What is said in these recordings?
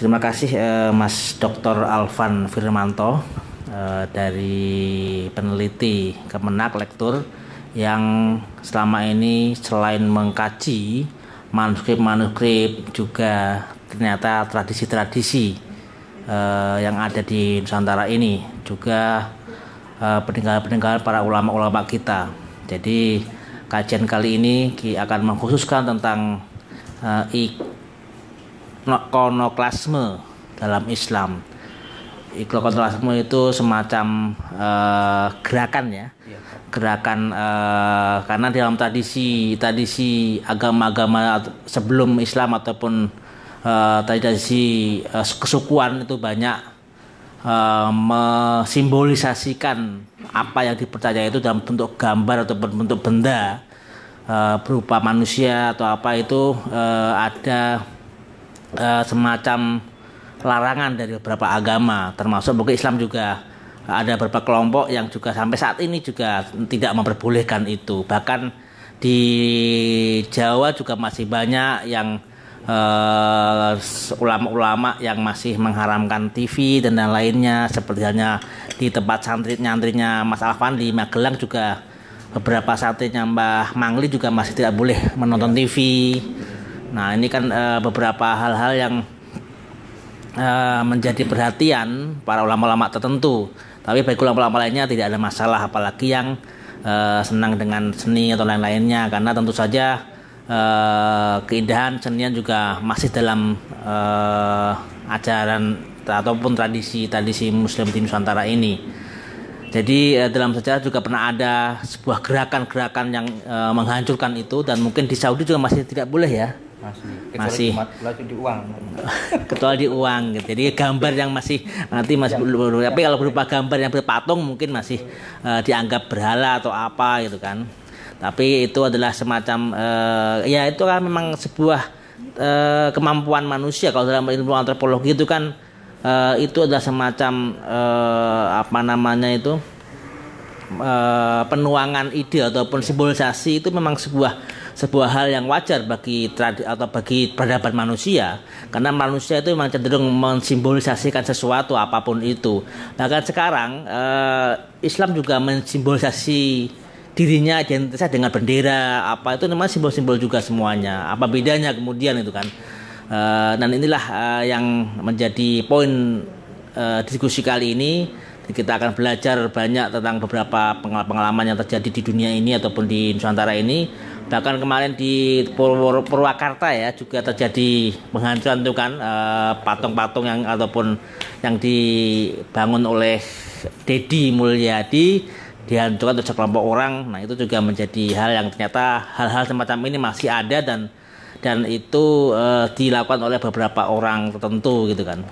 Terima kasih uh, Mas Dr. Alvan Firmanto uh, dari peneliti Kemenak Lektur yang selama ini selain mengkaji manuskrip-manuskrip juga ternyata tradisi-tradisi uh, yang ada di Nusantara ini juga peninggalan peninggalan-peninggalan para ulama-ulama kita. Jadi kajian kali ini akan mengkhususkan tentang uh, konoklasme dalam Islam. Ikonoklasme itu semacam uh, gerakan ya, iya. gerakan uh, karena dalam tradisi tradisi agama-agama sebelum Islam ataupun uh, tradisi uh, kesukuan itu banyak uh, mensimbolisasikan apa yang dipercaya itu dalam bentuk gambar atau bentuk benda uh, berupa manusia atau apa itu uh, ada uh, semacam larangan dari beberapa agama termasuk mungkin Islam juga ada beberapa kelompok yang juga sampai saat ini juga tidak memperbolehkan itu bahkan di Jawa juga masih banyak yang eh, ulama-ulama uh, yang masih mengharamkan TV dan lain lainnya seperti hanya di tempat santri nyantrinya Mas Alfan di Magelang juga beberapa santri Mbah Mangli juga masih tidak boleh menonton ya. TV Nah ini kan e, beberapa hal-hal yang e, menjadi perhatian para ulama-ulama tertentu. Tapi bagi ulama-ulama lainnya tidak ada masalah, apalagi yang e, senang dengan seni atau lain-lainnya, karena tentu saja e, keindahan senian juga masih dalam e, ajaran ataupun tradisi-tradisi Muslim di Nusantara ini. Jadi dalam sejarah juga pernah ada sebuah gerakan-gerakan yang e, menghancurkan itu dan mungkin di Saudi juga masih tidak boleh ya masih ketua masih di uang kecuali di uang gitu. jadi gambar yang masih nanti masih iya. belum tapi kalau berupa gambar yang berpatung mungkin masih uh, dianggap berhala atau apa gitu kan tapi itu adalah semacam uh, ya itu kan memang sebuah uh, kemampuan manusia kalau dalam ilmu antropologi itu kan uh, itu adalah semacam uh, apa namanya itu uh, penuangan ide ataupun simbolisasi itu memang sebuah sebuah hal yang wajar bagi tradi atau bagi peradaban manusia karena manusia itu memang cenderung mensimbolisasikan sesuatu apapun itu bahkan sekarang eh, Islam juga mensimbolisasi dirinya identitasnya dengan bendera apa itu memang simbol-simbol juga semuanya apa bedanya kemudian itu kan eh, dan inilah eh, yang menjadi poin eh, diskusi kali ini kita akan belajar banyak tentang beberapa pengalaman yang terjadi di dunia ini ataupun di Nusantara ini bahkan kemarin di Purwakarta ya juga terjadi penghancuran tuh kan eh, patung-patung yang ataupun yang dibangun oleh Dedi Mulyadi dihancurkan oleh sekelompok orang. Nah itu juga menjadi hal yang ternyata hal-hal semacam ini masih ada dan dan itu uh, dilakukan oleh beberapa orang tertentu gitu kan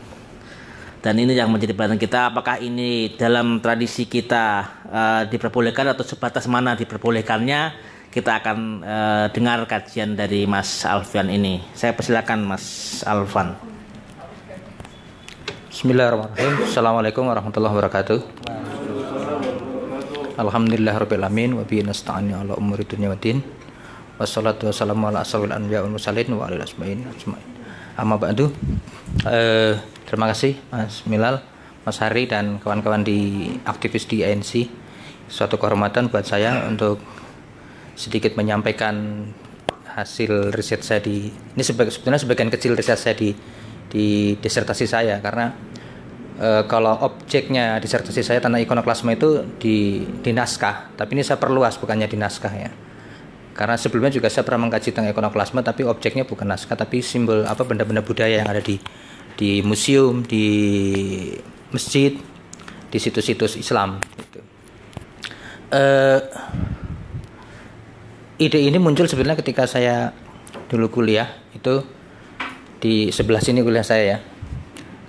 dan ini yang menjadi bahan kita apakah ini dalam tradisi kita uh, diperbolehkan atau sebatas mana diperbolehkannya kita akan e, dengar kajian dari Mas Alfian ini. Saya persilakan Mas Alfan. Bismillahirrahmanirrahim. Assalamualaikum warahmatullahi wabarakatuh. rabbil alamin wa bihi nasta'inu ala umuri dunya waddin. Wassalatu wassalamu ala asyrofil anbiya wal mursalin wa alihi asma'in. Amma ba'du. Eh, terima kasih Mas Milal, Mas Hari dan kawan-kawan di aktivis di ANC. Suatu kehormatan buat saya untuk sedikit menyampaikan hasil riset saya di ini sebetulnya sebagian kecil riset saya di di disertasi saya karena e, kalau objeknya disertasi saya tentang ikonoklasma itu di di naskah tapi ini saya perluas bukannya di naskah ya karena sebelumnya juga saya pernah mengkaji tentang ikonoklasma tapi objeknya bukan naskah tapi simbol apa benda-benda budaya yang ada di di museum di masjid di situs-situs Islam gitu. e, ide ini muncul sebenarnya ketika saya dulu kuliah itu di sebelah sini kuliah saya ya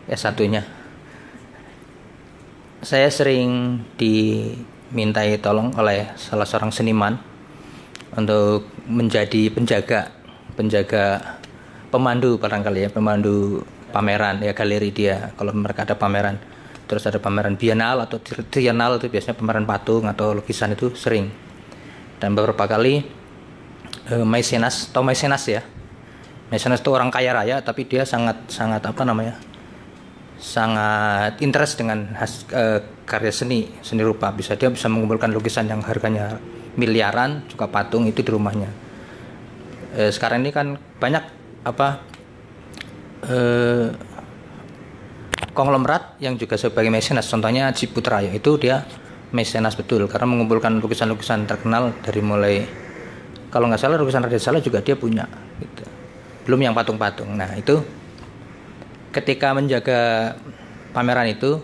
S1-nya. Saya sering dimintai tolong oleh salah seorang seniman untuk menjadi penjaga penjaga pemandu barangkali ya, pemandu pameran ya galeri dia kalau mereka ada pameran. Terus ada pameran bienal atau trienal itu biasanya pameran patung atau lukisan itu sering. Dan beberapa kali uh, eh, Maisenas atau Maisenas ya Maisenas itu orang kaya raya tapi dia sangat sangat apa namanya sangat interest dengan has, e, karya seni seni rupa bisa dia bisa mengumpulkan lukisan yang harganya miliaran juga patung itu di rumahnya e, sekarang ini kan banyak apa e, konglomerat yang juga sebagai mecenas contohnya Ciputra ya itu dia mesenas betul karena mengumpulkan lukisan-lukisan terkenal dari mulai kalau nggak salah lukisan Raden Saleh juga dia punya gitu. belum yang patung-patung nah itu ketika menjaga pameran itu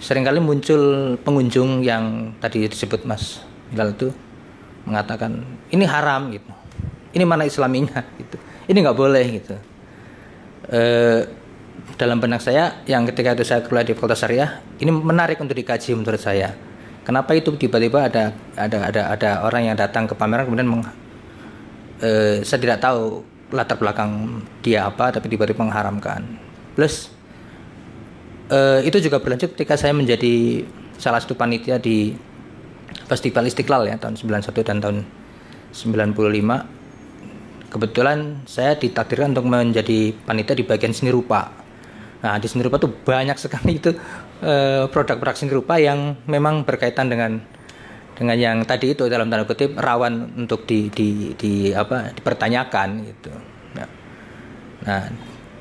seringkali muncul pengunjung yang tadi disebut Mas Hilal itu mengatakan ini haram gitu ini mana islaminya gitu ini nggak boleh gitu e, dalam benak saya yang ketika itu saya keluar di Fakultas Syariah ini menarik untuk dikaji menurut saya Kenapa itu tiba-tiba ada ada ada ada orang yang datang ke pameran kemudian meng, e, saya tidak tahu latar belakang dia apa tapi tiba-tiba mengharamkan. Plus e, itu juga berlanjut ketika saya menjadi salah satu panitia di Festival Istiqlal ya tahun 91 dan tahun 95. Kebetulan saya ditakdirkan untuk menjadi panitia di bagian seni rupa. Nah, di seni rupa tuh banyak sekali itu produk-produk eh, seni rupa yang memang berkaitan dengan dengan yang tadi itu dalam tanda kutip rawan untuk di, di, di apa dipertanyakan gitu. Ya. Nah,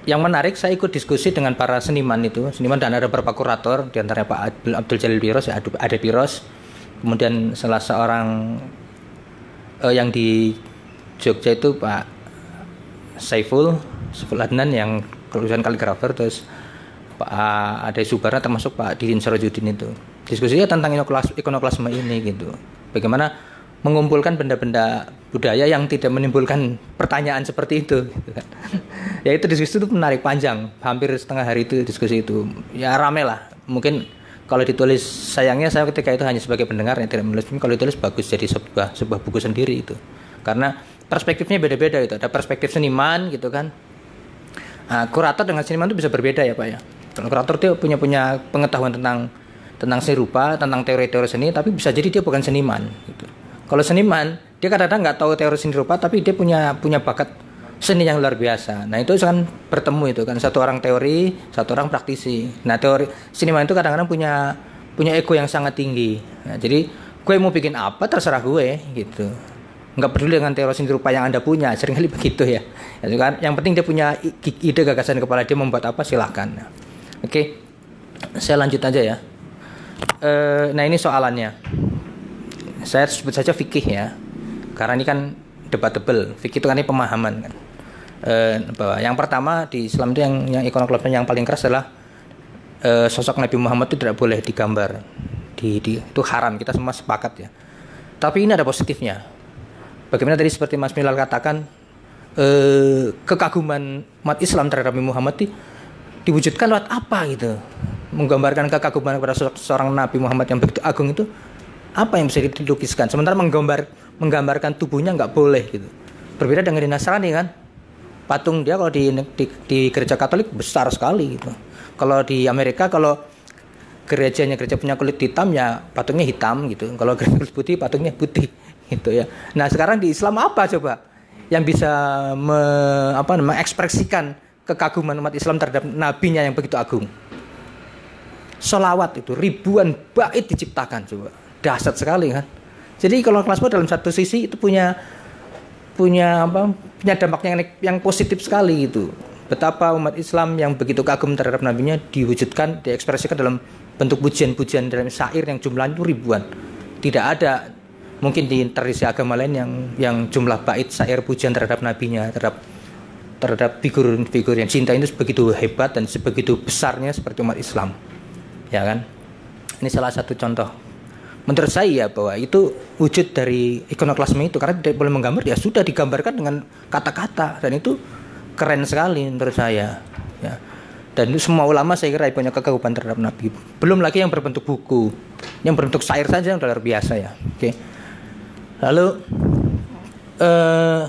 yang menarik saya ikut diskusi dengan para seniman itu, seniman dan ada beberapa kurator diantaranya Pak Abdul, Jalil Piros, ya, ada Piros. kemudian salah seorang eh, yang di Jogja itu Pak Saiful, Saiful Adnan yang kelulusan kaligrafer terus Pak eh, ada Subara termasuk Pak Dirin Sarojudin itu diskusinya tentang inoklas, ikonoklasme ini gitu bagaimana mengumpulkan benda-benda budaya yang tidak menimbulkan pertanyaan seperti itu gitu kan. ya itu diskusi itu menarik panjang hampir setengah hari itu diskusi itu ya rame lah mungkin kalau ditulis sayangnya saya ketika itu hanya sebagai pendengar yang tidak menulis kalau ditulis bagus jadi sebuah sebuah buku sendiri itu karena perspektifnya beda-beda itu ada perspektif seniman gitu kan Nah, kurator dengan seniman itu bisa berbeda ya Pak ya. Kreator dia punya punya pengetahuan tentang tentang seni rupa, tentang teori-teori seni, tapi bisa jadi dia bukan seniman. Gitu. Kalau seniman, dia kadang-kadang nggak tahu teori seni rupa, tapi dia punya punya bakat seni yang luar biasa. Nah itu kan bertemu itu kan satu orang teori, satu orang praktisi. Nah teori seniman itu kadang-kadang punya punya ego yang sangat tinggi. Nah, jadi gue mau bikin apa terserah gue gitu. Nggak peduli dengan teori seni rupa yang anda punya, sering kali begitu ya. Kan, yang penting dia punya ide gagasan di kepala dia membuat apa silahkan. Oke, okay. saya lanjut aja ya. E, nah ini soalannya. Saya sebut saja fikih ya, karena ini kan debatable. Fikih itu kan ini pemahaman kan. E, bahwa yang pertama di Islam itu yang yang ikonoklasme yang paling keras adalah e, sosok Nabi Muhammad itu tidak boleh digambar. Di, di itu haram kita semua sepakat ya. Tapi ini ada positifnya. Bagaimana tadi seperti Mas Milal katakan, e, kekaguman umat Islam terhadap Nabi Muhammad itu diwujudkan lewat apa gitu menggambarkan kekaguman kepada seorang Nabi Muhammad yang begitu agung itu apa yang bisa dilukiskan sementara menggambar menggambarkan tubuhnya nggak boleh gitu berbeda dengan di Nasrani kan patung dia kalau di, di, di gereja Katolik besar sekali gitu kalau di Amerika kalau gerejanya gereja punya kulit hitam ya patungnya hitam gitu kalau gereja kulit putih patungnya putih gitu ya nah sekarang di Islam apa coba yang bisa me, apa mengekspresikan kekaguman umat Islam terhadap nabinya yang begitu agung. Solawat itu ribuan bait diciptakan coba. Dasar sekali kan. Jadi kalau kelasmu dalam satu sisi itu punya punya apa punya dampak yang yang positif sekali gitu. Betapa umat Islam yang begitu kagum terhadap nabinya diwujudkan, diekspresikan dalam bentuk pujian-pujian dalam syair yang jumlahnya itu ribuan. Tidak ada mungkin di tradisi agama lain yang yang jumlah bait syair pujian terhadap nabinya, terhadap terhadap figur-figur yang cinta itu sebegitu hebat dan sebegitu besarnya seperti umat Islam ya kan ini salah satu contoh menurut saya bahwa itu wujud dari ikonoklasme itu karena tidak boleh menggambar ya sudah digambarkan dengan kata-kata dan itu keren sekali menurut saya ya dan semua ulama saya kira punya kekaguman terhadap Nabi belum lagi yang berbentuk buku yang berbentuk syair saja yang luar biasa ya oke lalu eh,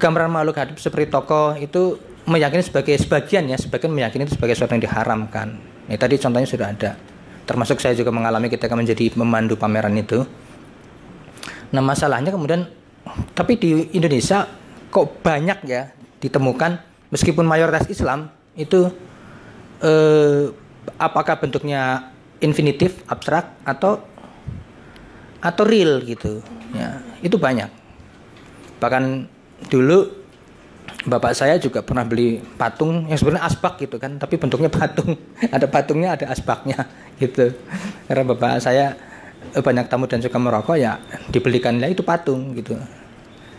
gambaran makhluk hidup seperti tokoh itu meyakini sebagai sebagian ya sebagian meyakini itu sebagai sesuatu yang diharamkan ya, tadi contohnya sudah ada termasuk saya juga mengalami kita ketika menjadi pemandu pameran itu nah masalahnya kemudian tapi di Indonesia kok banyak ya ditemukan meskipun mayoritas Islam itu eh, apakah bentuknya infinitif abstrak atau atau real gitu ya itu banyak bahkan dulu bapak saya juga pernah beli patung yang sebenarnya asbak gitu kan tapi bentuknya patung ada patungnya ada asbaknya gitu karena bapak saya eh, banyak tamu dan suka merokok ya dibelikanlah itu patung gitu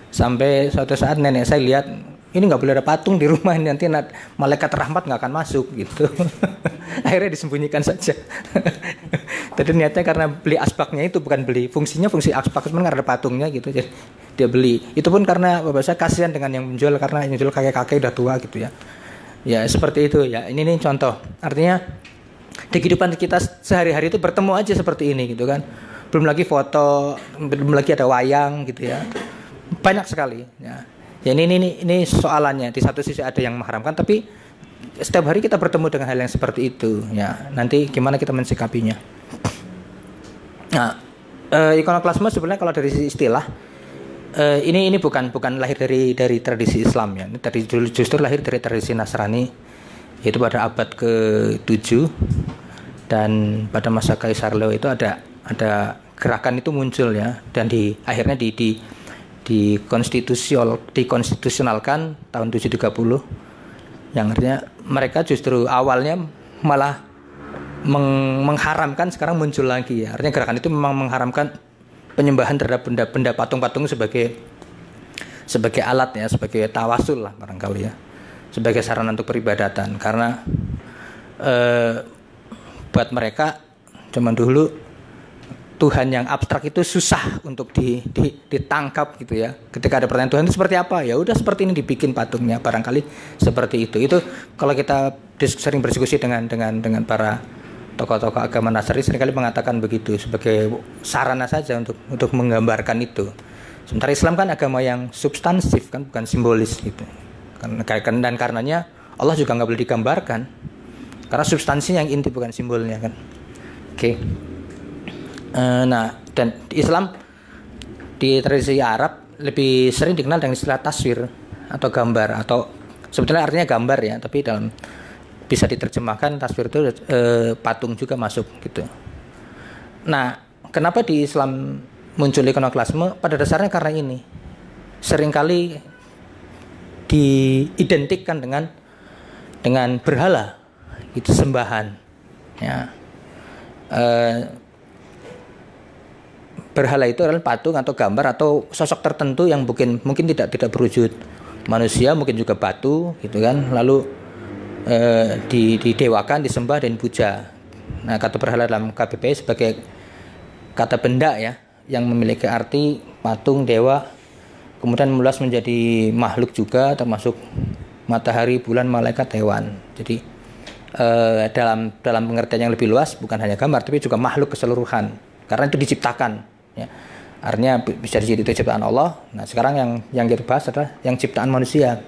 sampai suatu saat nenek saya lihat ini nggak boleh ada patung di rumah ini nanti malaikat rahmat nggak akan masuk gitu akhirnya disembunyikan saja tadi niatnya karena beli asbaknya itu bukan beli fungsinya fungsi asbak cuma karena ada patungnya gitu jadi dia beli itu pun karena bapak saya kasihan dengan yang menjual karena yang menjual kakek kakek udah tua gitu ya ya seperti itu ya ini nih contoh artinya di kehidupan kita sehari-hari itu bertemu aja seperti ini gitu kan belum lagi foto belum lagi ada wayang gitu ya banyak sekali ya ya ini, ini ini ini soalannya di satu sisi ada yang mengharamkan tapi setiap hari kita bertemu dengan hal yang seperti itu ya nanti gimana kita mensikapinya nah e, eh, ikonoklasme sebenarnya kalau dari istilah e, ini ini bukan bukan lahir dari dari tradisi Islam ya dari justru lahir dari tradisi Nasrani yaitu pada abad ke-7 dan pada masa Kaisar Leo itu ada ada gerakan itu muncul ya dan di akhirnya di, di dikonstitusional dikonstitusionalkan tahun 730 yang artinya mereka justru awalnya malah meng mengharamkan sekarang muncul lagi ya. Artinya gerakan itu memang mengharamkan penyembahan terhadap benda-benda patung-patung sebagai sebagai alat ya, sebagai tawasul lah barangkali ya. Sebagai sarana untuk peribadatan karena eh, buat mereka zaman dulu Tuhan yang abstrak itu susah untuk di, di, ditangkap gitu ya. Ketika ada pertanyaan Tuhan itu seperti apa? Ya udah seperti ini dibikin patungnya barangkali seperti itu. Itu kalau kita sering berdiskusi dengan dengan dengan para tokoh-tokoh agama Nasrani seringkali mengatakan begitu sebagai sarana saja untuk untuk menggambarkan itu. Sementara Islam kan agama yang substansif kan bukan simbolis gitu. Karena dan karenanya Allah juga nggak boleh digambarkan karena substansinya yang inti bukan simbolnya kan. Oke. Okay. Eh, nah, dan di Islam di tradisi Arab lebih sering dikenal dengan istilah taswir atau gambar atau sebetulnya artinya gambar ya, tapi dalam bisa diterjemahkan taswir itu uh, patung juga masuk gitu. Nah, kenapa di Islam muncul ikonoklasme? Pada dasarnya karena ini. Seringkali diidentikan dengan dengan berhala itu sembahan ya. e, berhala itu adalah patung atau gambar atau sosok tertentu yang mungkin mungkin tidak tidak berwujud manusia mungkin juga batu gitu kan lalu eh, didewakan disembah dan puja nah kata berhala dalam KBP sebagai kata benda ya yang memiliki arti patung dewa kemudian meluas menjadi makhluk juga termasuk matahari bulan malaikat hewan jadi eh, dalam dalam pengertian yang lebih luas bukan hanya gambar tapi juga makhluk keseluruhan karena itu diciptakan ya artinya bisa jadi itu ciptaan Allah nah sekarang yang yang kita bahas adalah yang ciptaan manusia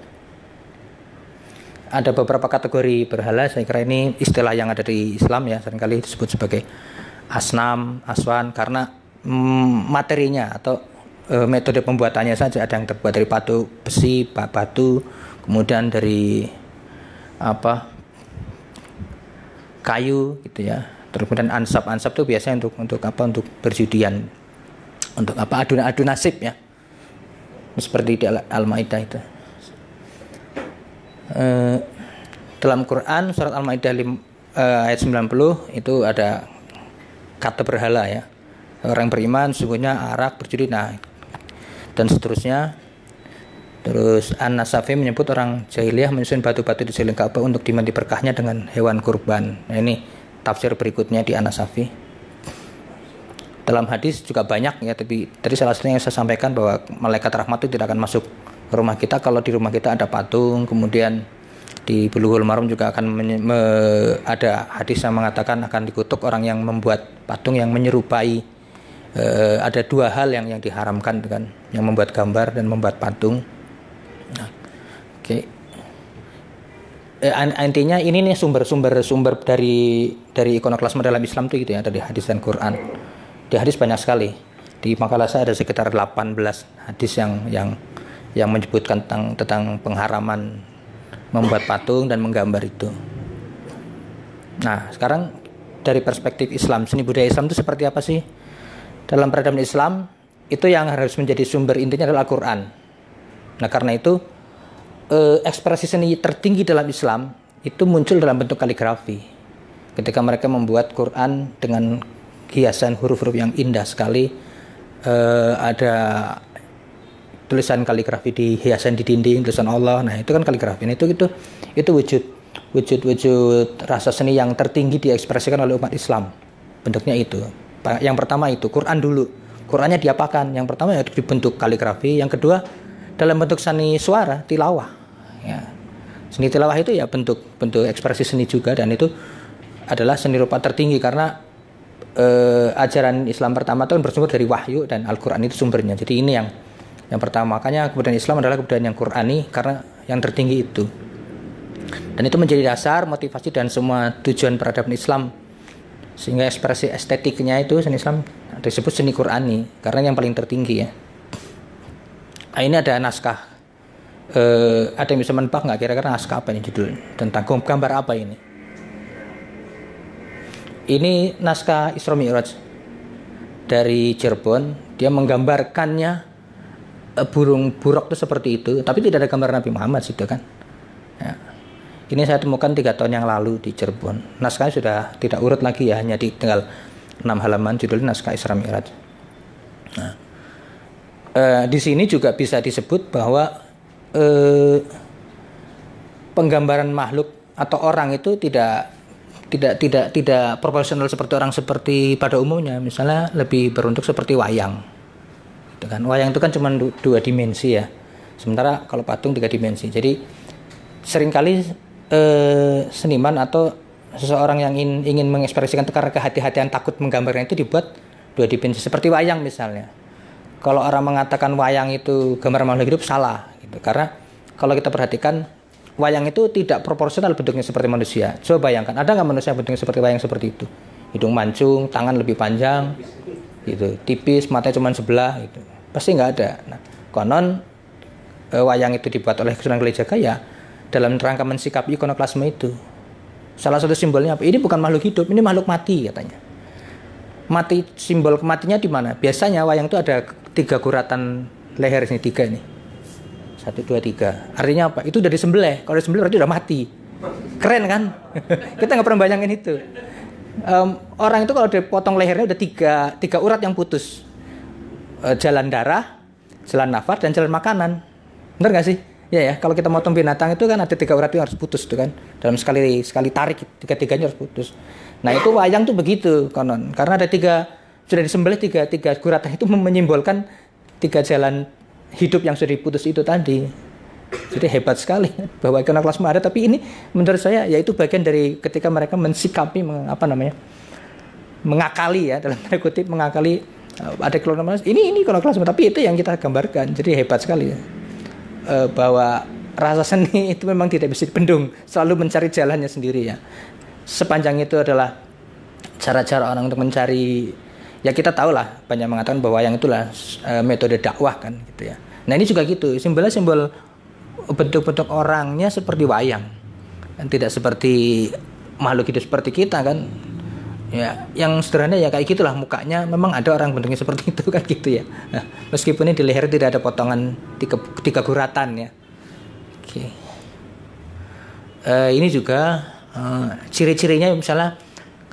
ada beberapa kategori berhala saya kira ini istilah yang ada di Islam ya seringkali disebut sebagai asnam aswan karena mm, materinya atau e, metode pembuatannya saja ada yang terbuat dari batu besi batu kemudian dari apa kayu gitu ya terus kemudian ansap ansap itu biasanya untuk untuk apa untuk perjudian untuk apa adu adu nasib ya seperti di Al-Maidah itu e, dalam Quran surat Al-Maidah eh, ayat 90 itu ada kata berhala ya orang beriman sungguhnya arak berjudi nah dan seterusnya Terus An-Nasafi menyebut orang jahiliyah menyusun batu-batu di seliling Ka'bah untuk dimandi berkahnya dengan hewan kurban. Nah, ini tafsir berikutnya di An-Nasafi dalam hadis juga banyak ya tapi tadi salah satunya yang saya sampaikan bahwa malaikat rahmat itu tidak akan masuk rumah kita kalau di rumah kita ada patung kemudian di bulughul marum juga akan me, ada hadis yang mengatakan akan dikutuk orang yang membuat patung yang menyerupai e, ada dua hal yang yang diharamkan kan yang membuat gambar dan membuat patung nah, oke okay. Eh, intinya ini nih sumber-sumber sumber dari dari ikonoklasme dalam Islam itu gitu ya dari hadis dan Quran di hadis banyak sekali di makalah saya ada sekitar 18 hadis yang yang yang menyebutkan tentang tentang pengharaman membuat patung dan menggambar itu. Nah, sekarang dari perspektif Islam, seni budaya Islam itu seperti apa sih? Dalam peradaban Islam, itu yang harus menjadi sumber intinya adalah Al-Quran. Nah, karena itu, eh, ekspresi seni tertinggi dalam Islam itu muncul dalam bentuk kaligrafi. Ketika mereka membuat Quran dengan hiasan huruf-huruf yang indah sekali uh, ada tulisan kaligrafi di hiasan di dinding tulisan Allah nah itu kan kaligrafi nah, itu itu itu wujud wujud wujud rasa seni yang tertinggi diekspresikan oleh umat Islam bentuknya itu yang pertama itu Quran dulu Qurannya diapakan yang pertama itu dibentuk kaligrafi yang kedua dalam bentuk seni suara tilawah ya seni tilawah itu ya bentuk bentuk ekspresi seni juga dan itu adalah seni rupa tertinggi karena eh, ajaran Islam pertama itu kan bersumber dari wahyu dan Al-Qur'an itu sumbernya. Jadi ini yang yang pertama. Makanya kebudayaan Islam adalah kebudayaan yang Qur'ani karena yang tertinggi itu. Dan itu menjadi dasar motivasi dan semua tujuan peradaban Islam sehingga ekspresi estetiknya itu seni Islam disebut seni Qurani karena yang paling tertinggi ya nah, ini ada naskah Uh, ada yang bisa menebak nggak kira-kira naskah apa ini judul tentang gambar apa ini ini naskah Isra Mi'raj dari Cirebon. Dia menggambarkannya e, burung buruk itu seperti itu, tapi tidak ada gambar Nabi Muhammad situ kan. Ya. Ini saya temukan tiga tahun yang lalu di Cirebon. Naskahnya sudah tidak urut lagi ya, hanya di tinggal enam halaman judul naskah Isra Mi'raj. Nah, eh, di sini juga bisa disebut bahwa eh, penggambaran makhluk atau orang itu tidak tidak tidak tidak proporsional seperti orang seperti pada umumnya misalnya lebih beruntuk seperti wayang gitu kan wayang itu kan cuma dua dimensi ya sementara kalau patung tiga dimensi jadi seringkali eh, seniman atau seseorang yang ingin, ingin mengekspresikan karena kehati-hatian takut menggambarnya itu dibuat dua dimensi seperti wayang misalnya kalau orang mengatakan wayang itu gambar makhluk hidup salah gitu karena kalau kita perhatikan wayang itu tidak proporsional bentuknya seperti manusia. Coba bayangkan, ada nggak manusia bentuknya seperti wayang seperti itu? Hidung mancung, tangan lebih panjang, gitu, tipis, matanya cuma sebelah, gitu. Pasti nggak ada. Nah, konon eh, wayang itu dibuat oleh Sunan Kalijaga ya dalam rangka mensikapi ikonoklasme itu. Salah satu simbolnya apa? Ini bukan makhluk hidup, ini makhluk mati katanya. Mati simbol kematiannya di mana? Biasanya wayang itu ada tiga guratan leher ini tiga nih satu dua tiga artinya apa itu dari sembelih kalau dari sembelih berarti udah mati keren kan kita nggak pernah bayangin itu um, orang itu kalau dipotong lehernya udah tiga tiga urat yang putus e, jalan darah jalan nafas dan jalan makanan bener nggak sih ya ya kalau kita motong binatang itu kan ada tiga urat yang harus putus tuh kan dalam sekali sekali tarik tiga tiganya harus putus nah itu wayang tuh begitu konon karena ada tiga sudah disembelih tiga tiga guratan itu menyimbolkan tiga jalan hidup yang sudah diputus itu tadi. Jadi hebat sekali bahwa ikonoklasme ada tapi ini menurut saya yaitu bagian dari ketika mereka mensikapi apa namanya? mengakali ya dalam tanda kutip mengakali eh, ada ikonoklasme. Ini ini ikonoklasme tapi itu yang kita gambarkan. Jadi hebat sekali ya. E, bahwa rasa seni itu memang tidak bisa dipendung. selalu mencari jalannya sendiri ya. Sepanjang itu adalah cara-cara orang untuk mencari ya kita tahu lah banyak mengatakan bahwa yang itulah e, metode dakwah kan gitu ya nah ini juga gitu simbolnya simbol bentuk-bentuk orangnya seperti wayang dan tidak seperti makhluk hidup seperti kita kan ya yang sederhana ya kayak gitulah mukanya memang ada orang bentuknya seperti itu kan gitu ya nah, meskipun ini di leher tidak ada potongan tiga, tiga guratan ya oke okay. Eh, ini juga uh, ciri-cirinya misalnya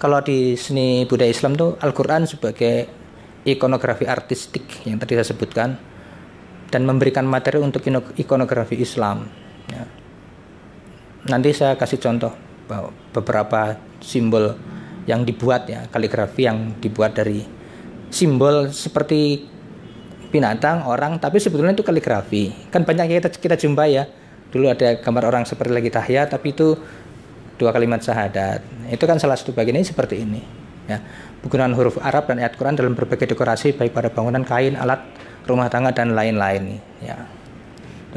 kalau di seni budaya Islam tuh Al-Quran sebagai ikonografi artistik yang tadi saya sebutkan dan memberikan materi untuk ikonografi Islam. Ya. Nanti saya kasih contoh beberapa simbol yang dibuat ya kaligrafi yang dibuat dari simbol seperti binatang orang tapi sebetulnya itu kaligrafi kan banyak yang kita kita jumpai ya dulu ada gambar orang seperti lagi tahya tapi itu dua kalimat syahadat. Itu kan salah satu bagian ini seperti ini. Ya. Penggunaan huruf Arab dan ayat Quran dalam berbagai dekorasi baik pada bangunan, kain, alat rumah tangga dan lain-lain. Ya.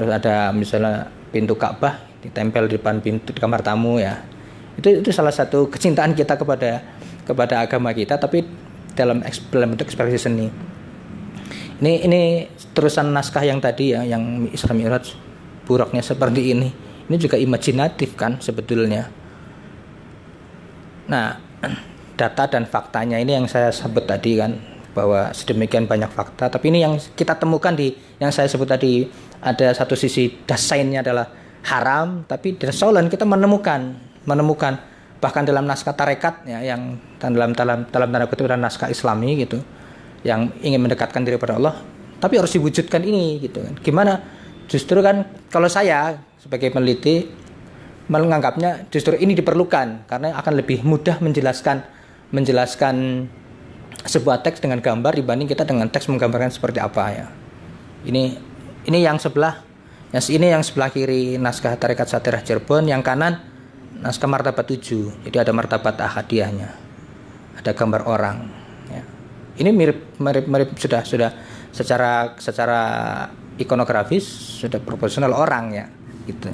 Terus ada misalnya pintu Ka'bah ditempel di depan pintu di kamar tamu ya. Itu itu salah satu kecintaan kita kepada kepada agama kita tapi dalam bentuk ekspresi seni. Ini ini terusan naskah yang tadi ya yang Islam Mi'raj buruknya seperti ini. Ini juga imajinatif kan sebetulnya. Nah, data dan faktanya ini yang saya sebut tadi kan bahwa sedemikian banyak fakta, tapi ini yang kita temukan di yang saya sebut tadi ada satu sisi desainnya adalah haram, tapi di Solan kita menemukan menemukan bahkan dalam naskah tarekat ya yang dalam dalam dalam tanda kutip dan naskah islami gitu yang ingin mendekatkan diri pada Allah tapi harus diwujudkan ini gitu kan gimana justru kan kalau saya sebagai peneliti menganggapnya justru ini diperlukan karena akan lebih mudah menjelaskan menjelaskan sebuah teks dengan gambar dibanding kita dengan teks menggambarkan seperti apa ya. Ini ini yang sebelah yang ini yang sebelah kiri naskah Tarekat Satirah Cirebon, yang kanan naskah martabat 7. Jadi ada martabat ahadiahnya. Ada gambar orang ya. Ini mirip mirip mirip sudah sudah secara secara ikonografis sudah proporsional orang ya gitu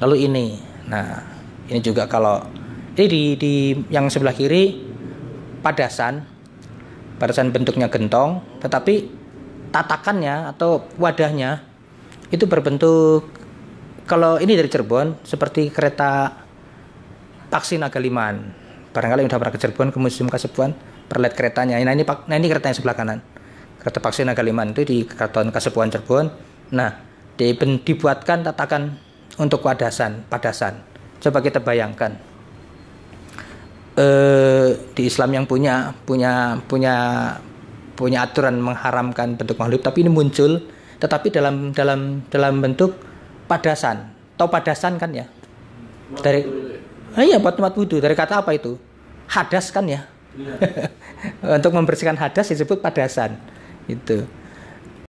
lalu ini nah ini juga kalau ini di, di yang sebelah kiri padasan padasan bentuknya gentong tetapi tatakannya atau wadahnya itu berbentuk kalau ini dari Cirebon seperti kereta Naga Liman. barangkali sudah pernah ke Cirebon ke Museum Kasepuan perlihat keretanya nah ini nah ini kereta sebelah kanan kereta Paksi Liman itu di Keraton Kasepuan Cirebon nah dibuatkan tatakan untuk wadasan, padasan. Coba kita bayangkan e, di Islam yang punya punya punya punya aturan mengharamkan bentuk makhluk, tapi ini muncul, tetapi dalam dalam dalam bentuk padasan. atau padasan kan ya? Dari ah, iya buat tempat wudhu. Dari kata apa itu? Hadas kan ya. Iya. untuk membersihkan hadas disebut padasan. Itu.